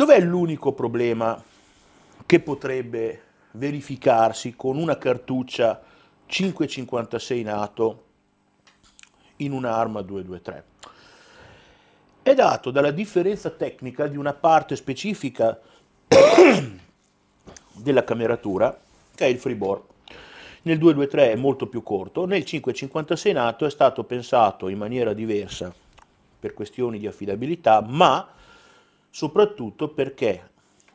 Dov'è l'unico problema che potrebbe verificarsi con una cartuccia 5,56 NATO in un'arma 223? È dato dalla differenza tecnica di una parte specifica della cameratura, che è il freeboard. Nel 223 è molto più corto, nel 556 NATO è stato pensato in maniera diversa per questioni di affidabilità, ma soprattutto perché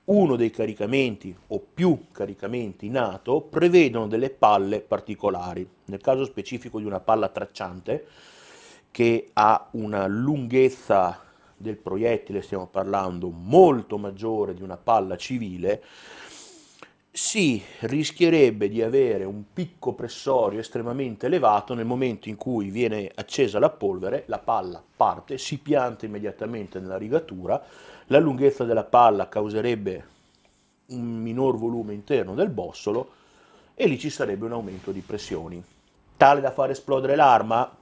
uno dei caricamenti o più caricamenti NATO prevedono delle palle particolari, nel caso specifico di una palla tracciante che ha una lunghezza del proiettile, stiamo parlando molto maggiore di una palla civile, si rischierebbe di avere un picco pressorio estremamente elevato nel momento in cui viene accesa la polvere, la palla parte, si pianta immediatamente nella rigatura, la lunghezza della palla causerebbe un minor volume interno del bossolo e lì ci sarebbe un aumento di pressioni. Tale da far esplodere l'arma?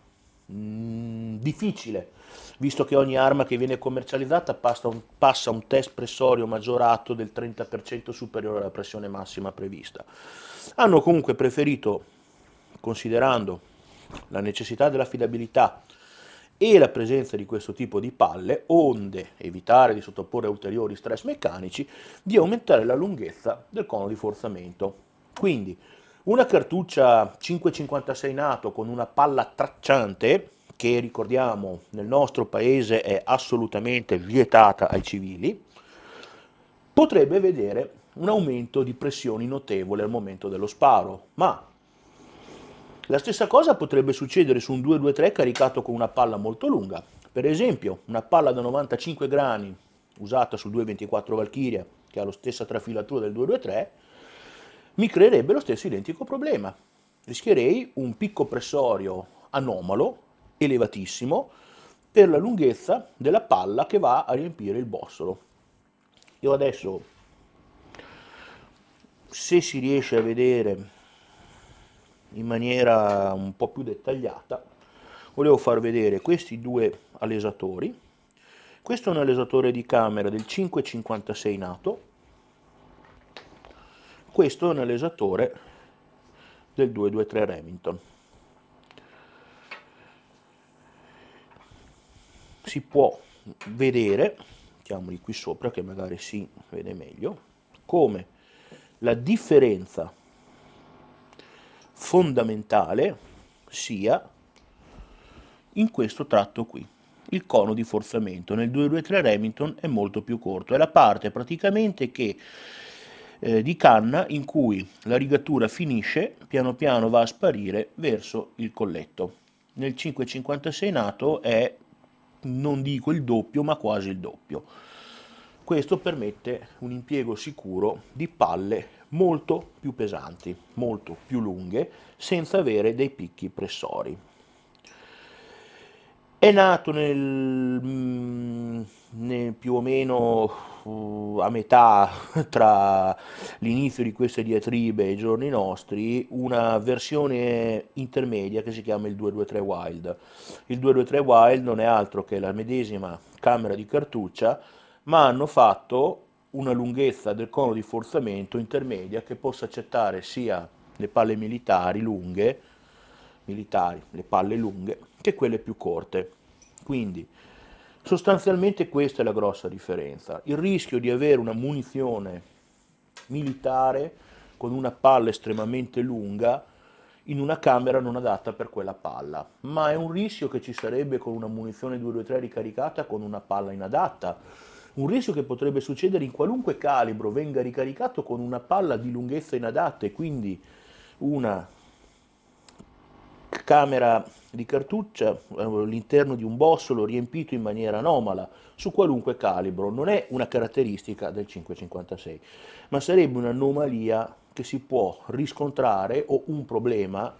Mm, difficile visto che ogni arma che viene commercializzata passa un, passa un test pressorio maggiorato del 30% superiore alla pressione massima prevista. Hanno comunque preferito, considerando la necessità dell'affidabilità e la presenza di questo tipo di palle, onde evitare di sottoporre ulteriori stress meccanici, di aumentare la lunghezza del cono di forzamento. Quindi una cartuccia 556 NATO con una palla tracciante che ricordiamo nel nostro paese è assolutamente vietata ai civili, potrebbe vedere un aumento di pressioni notevole al momento dello sparo, ma la stessa cosa potrebbe succedere su un 2-2-3 caricato con una palla molto lunga, per esempio una palla da 95 grani usata su 2-24 Valkyria, che ha la stessa trafilatura del 2-2-3, mi creerebbe lo stesso identico problema. Rischierei un picco pressorio anomalo elevatissimo per la lunghezza della palla che va a riempire il bossolo. Io adesso, se si riesce a vedere in maniera un po' più dettagliata, volevo far vedere questi due alesatori. Questo è un alesatore di camera del 556 nato, questo è un alesatore del 223 Remington. si può vedere, mettiamoli qui sopra che magari si vede meglio, come la differenza fondamentale sia in questo tratto qui il cono di forzamento. Nel 223 Remington è molto più corto, è la parte praticamente che, eh, di canna in cui la rigatura finisce, piano piano va a sparire verso il colletto. Nel 556 nato è non dico il doppio, ma quasi il doppio. Questo permette un impiego sicuro di palle molto più pesanti, molto più lunghe, senza avere dei picchi pressori. È nato nel, mm, nel più o meno uh, a metà tra l'inizio di queste diatribe e i giorni nostri una versione intermedia che si chiama il 223 Wild. Il 223 Wild non è altro che la medesima camera di cartuccia, ma hanno fatto una lunghezza del cono di forzamento intermedia che possa accettare sia le palle militari lunghe, militari, le palle lunghe, che quelle più corte. Quindi sostanzialmente questa è la grossa differenza. Il rischio di avere una munizione militare con una palla estremamente lunga in una camera non adatta per quella palla, ma è un rischio che ci sarebbe con una munizione 223 ricaricata con una palla inadatta, un rischio che potrebbe succedere in qualunque calibro venga ricaricato con una palla di lunghezza inadatta e quindi una camera di cartuccia, eh, l'interno di un bossolo riempito in maniera anomala su qualunque calibro, non è una caratteristica del 556, ma sarebbe un'anomalia che si può riscontrare o un problema,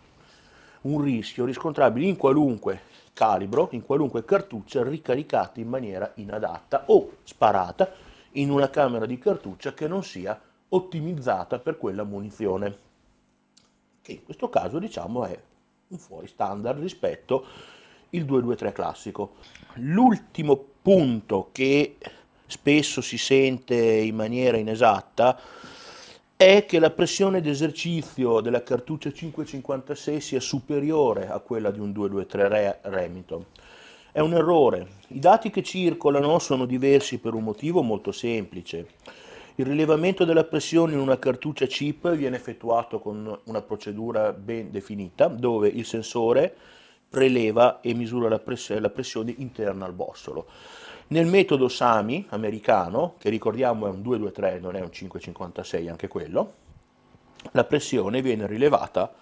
un rischio riscontrabile in qualunque calibro, in qualunque cartuccia ricaricata in maniera inadatta o sparata in una camera di cartuccia che non sia ottimizzata per quella munizione, che in questo caso diciamo è un fuori standard rispetto il 223 classico. L'ultimo punto che spesso si sente in maniera inesatta è che la pressione d'esercizio della cartuccia 556 sia superiore a quella di un 223 Remington. È un errore. I dati che circolano sono diversi per un motivo molto semplice. Il rilevamento della pressione in una cartuccia chip viene effettuato con una procedura ben definita dove il sensore preleva e misura la pressione, la pressione interna al bossolo. Nel metodo SAMI americano, che ricordiamo è un 223, non è un 556 anche quello, la pressione viene rilevata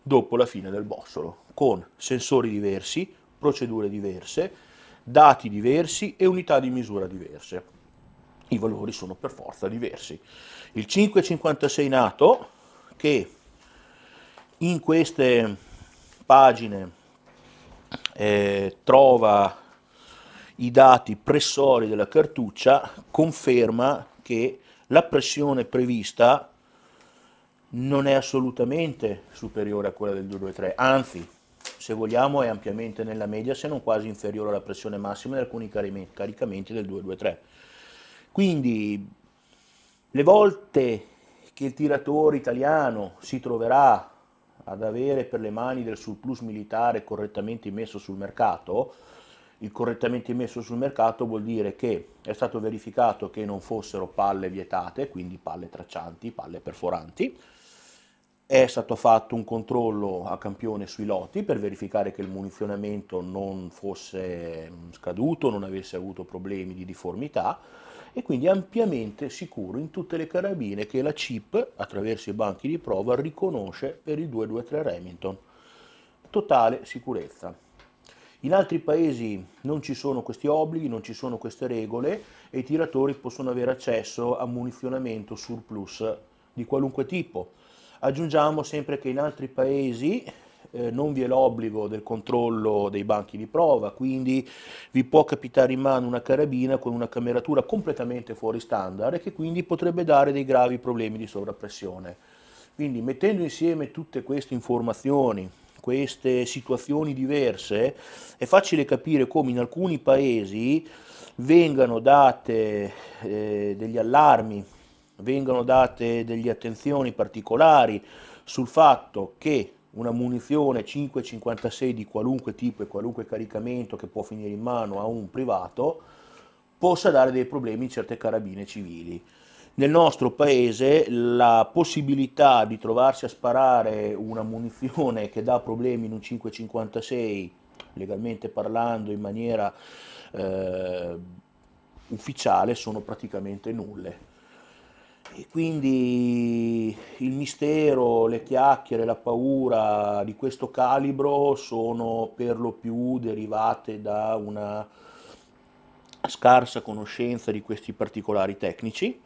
dopo la fine del bossolo, con sensori diversi, procedure diverse, dati diversi e unità di misura diverse i valori sono per forza diversi. Il 556 nato, che in queste pagine eh, trova i dati pressori della cartuccia, conferma che la pressione prevista non è assolutamente superiore a quella del 223, anzi, se vogliamo, è ampiamente nella media, se non quasi inferiore alla pressione massima di alcuni caricamenti del 223 quindi le volte che il tiratore italiano si troverà ad avere per le mani del surplus militare correttamente messo sul mercato, il correttamente messo sul mercato vuol dire che è stato verificato che non fossero palle vietate, quindi palle traccianti, palle perforanti, è stato fatto un controllo a campione sui loti per verificare che il munizionamento non fosse mm, scaduto, non avesse avuto problemi di difformità e quindi ampiamente sicuro in tutte le carabine che la CIP, attraverso i banchi di prova, riconosce per il 223 Remington. Totale sicurezza. In altri paesi non ci sono questi obblighi, non ci sono queste regole e i tiratori possono avere accesso a munizionamento surplus di qualunque tipo Aggiungiamo sempre che in altri paesi eh, non vi è l'obbligo del controllo dei banchi di prova, quindi vi può capitare in mano una carabina con una cameratura completamente fuori standard e che quindi potrebbe dare dei gravi problemi di sovrappressione. Quindi mettendo insieme tutte queste informazioni, queste situazioni diverse, è facile capire come in alcuni paesi vengano date eh, degli allarmi vengono date delle attenzioni particolari sul fatto che una munizione 5,56 di qualunque tipo e qualunque caricamento che può finire in mano a un privato possa dare dei problemi in certe carabine civili. Nel nostro paese la possibilità di trovarsi a sparare una munizione che dà problemi in un 5,56, legalmente parlando in maniera eh, ufficiale, sono praticamente nulle. E quindi il mistero, le chiacchiere, la paura di questo calibro sono per lo più derivate da una scarsa conoscenza di questi particolari tecnici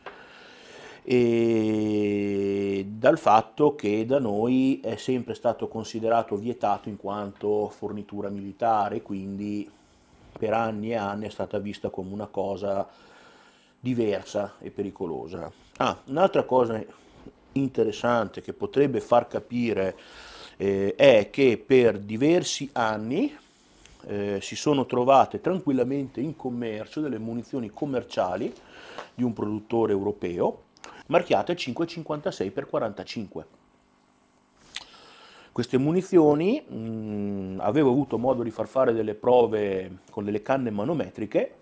e dal fatto che da noi è sempre stato considerato vietato in quanto fornitura militare, quindi per anni e anni è stata vista come una cosa diversa e pericolosa. Ah, un'altra cosa interessante che potrebbe far capire eh, è che per diversi anni eh, si sono trovate tranquillamente in commercio delle munizioni commerciali di un produttore europeo marchiate 5,56x45. Queste munizioni mh, mm, avevo avuto modo di far fare delle prove con delle canne manometriche,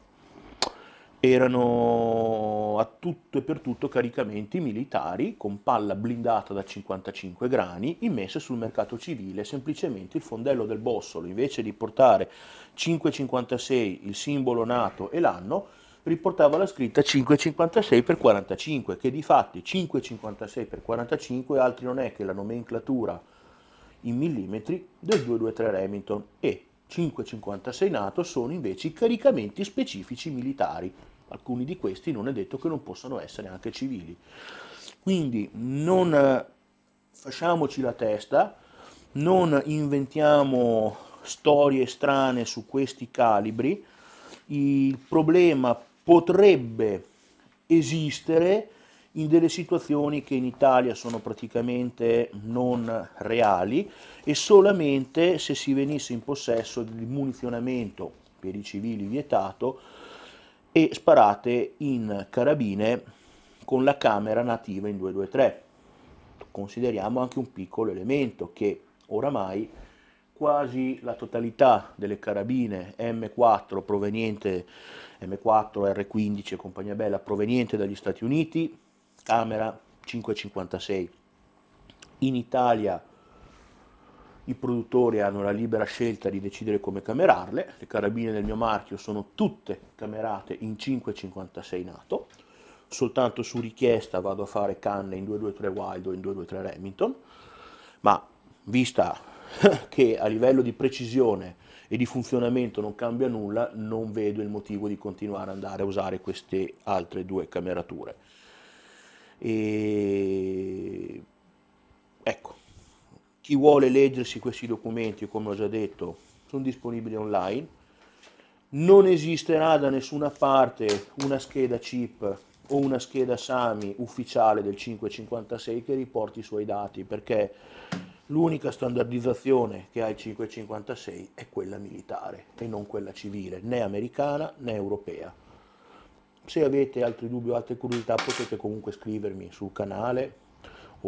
erano a tutto e per tutto caricamenti militari con palla blindata da 55 grani immesse sul mercato civile, semplicemente il fondello del bossolo, invece di portare 5,56 il simbolo nato e l'anno, riportava la scritta 5,56 x 45, che di fatti 5,56 x 45 altri non è che la nomenclatura in millimetri del 223 Remington e 5,56 NATO sono invece i caricamenti specifici militari alcuni di questi non è detto che non possano essere anche civili. Quindi non eh, facciamoci la testa, non inventiamo storie strane su questi calibri, il problema potrebbe esistere in delle situazioni che in Italia sono praticamente non reali e solamente se si venisse in possesso di munizionamento per i civili vietato e sparate in carabine con la camera nativa in 223. Consideriamo anche un piccolo elemento che oramai quasi la totalità delle carabine M4 proveniente M4 R15 e compagnia bella proveniente dagli Stati Uniti, camera 556. In Italia i produttori hanno la libera scelta di decidere come camerarle, le carabine del mio marchio sono tutte camerate in 5,56 NATO, soltanto su richiesta vado a fare canne in 223 Wild o in 223 Remington, ma vista che a livello di precisione e di funzionamento non cambia nulla, non vedo il motivo di continuare ad andare a usare queste altre due camerature. E... Ecco, chi vuole leggersi questi documenti, come ho già detto, sono disponibili online. Non esisterà da nessuna parte una scheda chip o una scheda SAMI ufficiale del 556 che riporti i suoi dati perché l'unica standardizzazione che ha il 556 è quella militare e non quella civile, né americana né europea. Se avete altri dubbi o altre curiosità potete comunque scrivermi sul canale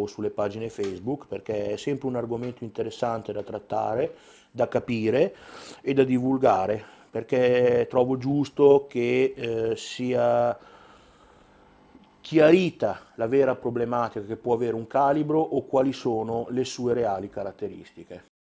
o sulle pagine Facebook perché è sempre un argomento interessante da trattare, da capire e da divulgare perché trovo giusto che eh, sia chiarita la vera problematica che può avere un calibro o quali sono le sue reali caratteristiche.